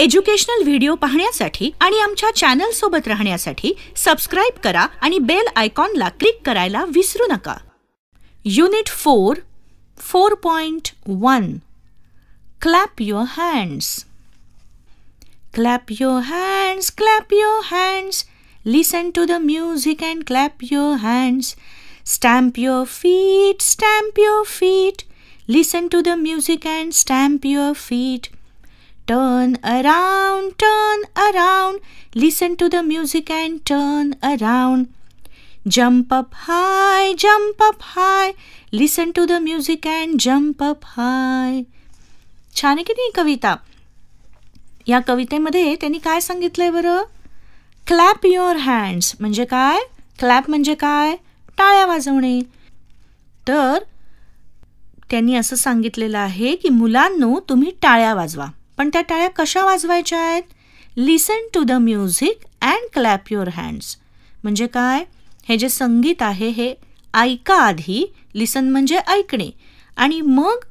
Educational video पाहण्यासाठी आणि आमच्या चॅनल सोबत राहण्यासाठी सबस्क्राईब करा आणि बेल आयकॉनला क्लिक करायला विसरू नका unit four four point one clap your hands clap your hands clap your hands listen to the music and clap your hands stamp your feet stamp your feet listen to the music and stamp your feet Turn around, turn around, listen to the music and turn around. Jump up high, jump up high, listen to the music and jump up high. छान आहे की नाही कविता या कवितेमध्ये त्यांनी काय सांगितलंय बरं क्लॅप युअर हँड्स म्हणजे काय क्लॅप म्हणजे काय टाळ्या वाजवणे तर त्यांनी असं सांगितलेलं आहे की मुलांनो तुम्ही टाळ्या वाजवा पण त्या टाळ्या कशा वाजवायच्या आहेत listen to the music and clap your hands म्हणजे काय हे जे संगीत आहे हे ऐका आधी लिसन म्हणजे ऐकणे आणि मग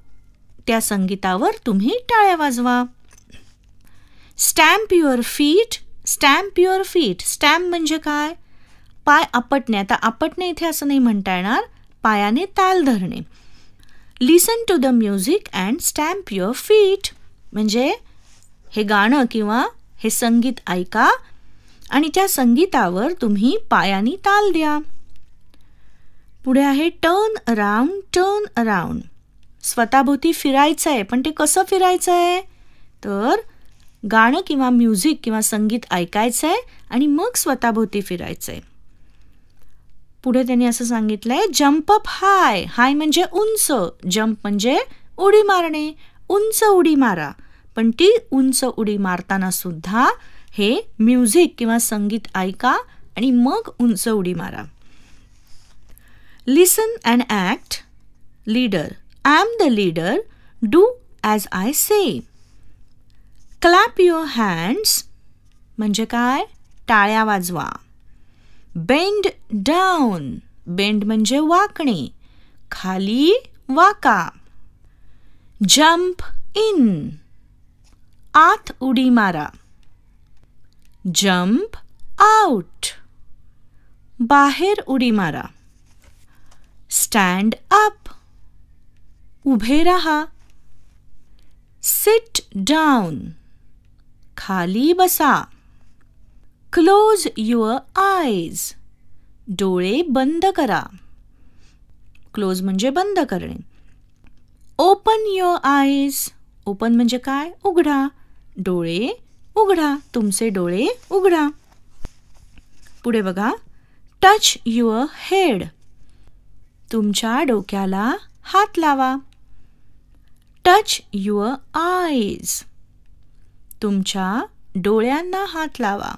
त्या संगीतावर तुम्ही टाळ्या वाजवा stamp your feet stamp your feet stamp म्हणजे काय पाय आपटणे आता आपटणे इथे असं नाही म्हणता येणार पायाने ताल धरणे listen to the music and stamp your feet म्हणजे हे गाणं किंवा हे संगीत ऐका आणि त्या संगीतावर तुम्ही पायानी ताल द्या पुढे आहे टर्न अराउंड टर्न अराउंड स्वतःभोवती फिरायचं आहे पण ते कसं फिरायचं आहे तर गाणं किंवा म्युझिक किंवा संगीत ऐकायचं आहे आणि मग स्वतःभोवती फिरायचं आहे पुढे त्यांनी असं सांगितलं आहे जम्प अप हाय हाय म्हणजे उंच जम्प म्हणजे उडी मारणे उंच उडी मारा पण ती उंच उडी मारताना सुद्धा हे म्युझिक किंवा संगीत ऐका आणि मग उंच उडी मारा listen and act leader I am the leader do as I say clap your hands म्हणजे काय टाळ्या वाजवा बेंड डाऊन बेंड म्हणजे वाकणे खाली वाका जम्प इन आत उडी मारा जम्प आउट बाहर उडी मारा स्टैंड अप उभे रहा सिट डाउन खाली बसा क्लोज युअर आईज डोळे बंद करा क्लोज म्हणजे बंद करणे ओपन युअर आईज ओपन म्हणजे काय उघडा डोळे उघडा तुमचे डोळे उघडा पुढे बघा टच युअर हेड तुमच्या डोक्याला हात लावा टच युअर आईज तुमच्या डोळ्यांना हात लावा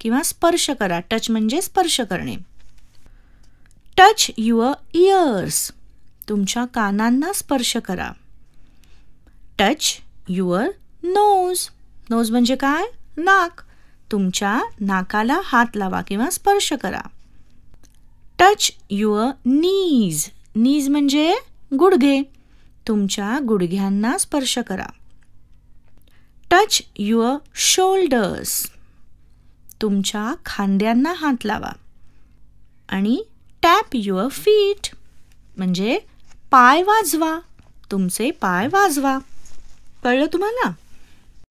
किंवा स्पर्श करा टच म्हणजे स्पर्श करणे टच युअर इयर्स तुमच्या कानांना स्पर्श करा टच युअर नोज नोज म्हणजे काय नाक तुमच्या नाकाला हात लावा किंवा स्पर्श करा टच युअर नीज नीज म्हणजे गुडघे तुमच्या गुडघ्यांना स्पर्श करा टच युअर शोल्डर्स तुमच्या खांद्यांना हात लावा आणि टॅप युअर फीट म्हणजे पाय वाजवा तुमचे पाय वाजवा कळलं तुम्हाला